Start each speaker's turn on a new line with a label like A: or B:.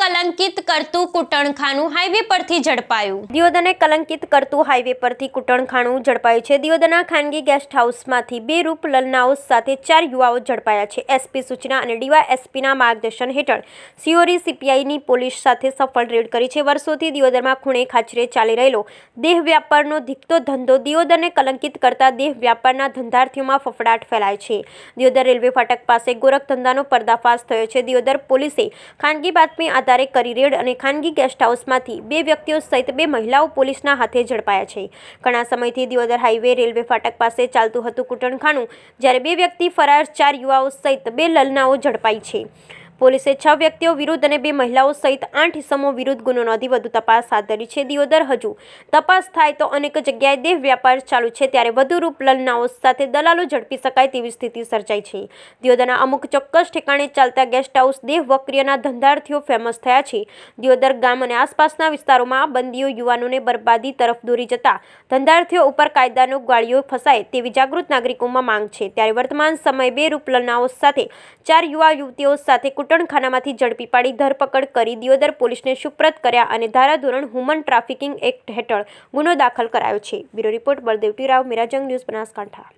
A: કલંકિત કરતું કુટણખાનું હાઈવે પરથી ઝડપાયું દિયોદરને કલંકિત કરતું હાઈવે પરથી કુટણખાનું ઝડપાયું છે દિયોદરના ખાનગી ગેસ્ટ હાઉસમાંથી બે રૂપ લલનાઓ સાથે ચાર યુવાઓ ઝડપાયા છે એસપી સૂચના અને ડીવાયએસપીના માર્ગદર્શન હેઠળ સીઓરી સીપીઆઈની પોલીસ સાથે સફળ રેડ કરી છે વર્ષોથી દિયોદરમાં ખૂણે ખાચરે ચાલી રહેલો દેહ વ્યાપારનો ધીકતો ધંધો દિયોદરને કલંકિત કરતા દેહ વ્યાપારના ધંધાર્થીઓમાં ફફડાટ ફેલાય છે દિયોદર રેલવે ફાટક પાસે ગોરખ ધંધાનો પર્દાફાશ થયો છે દિયોદર પોલીસે ખાનગી બાતમી આધારે કરીરેડ અને ખાનગી ગેસ્ટ હાઉસમાંથી બે વ્યક્તિઓ સહિત બે મહિલાઓ પોલીસના હાથે ઝડપાયા છે ઘણા સમયથી દિયોદર હાઈવે રેલવે ફાટક પાસે ચાલતું હતું કૂટણખાનું જ્યારે બે વ્યક્તિ ફરાર ચાર યુવાઓ સહિત બે લલનાઓ ઝડપાઈ છે પોલીસે છ વ્યક્તિઓ વિરુદ્ધ અને બે મહિલાઓ સહિત આઠ ઇસમો વિરુદ્ધ ગુનો નોંધી વધુ તપાસ હાથ ધરી છે દિયોદર હજુ તપાસ થાય તો અનેક જગ્યાએ દેહ વ્યાપાર ચાલુ છે ત્યારે વધુ રૂપલલનાઓ સાથે દલાલો ઝડપી શકાય તેવી સ્થિતિ સર્જાઈ છે દિયોદરના અમુક ચોક્કસ ઠેકાણે ચાલતા ગેસ્ટ હાઉસ દેહ વક્રિયના ધંધાર્થીઓ ફેમસ થયા છે દિયોદર ગામ અને આસપાસના વિસ્તારોમાં બંદીઓ યુવાનોને બરબાદી તરફ દોરી જતા ધંધાર્થીઓ ઉપર કાયદાનો ગાળીઓ ફસાય તેવી જાગૃત નાગરિકોમાં માંગ છે ત્યારે વર્તમાન સમયે બે રૂપલનાઓ સાથે ચાર યુવા યુવતીઓ સાથે કુટુંબ ઘૂંટણખાનામાંથી ઝડપી પાડી ધરપકડ કરી દિયોદર પોલીસને સુપ્રત કર્યા અને ધારાધોરણ હ્યુમન ટ્રાફિકિંગ એક્ટ હેઠળ ગુનો દાખલ કરાયો છે bureau report Rao Mirajang news Banaskantha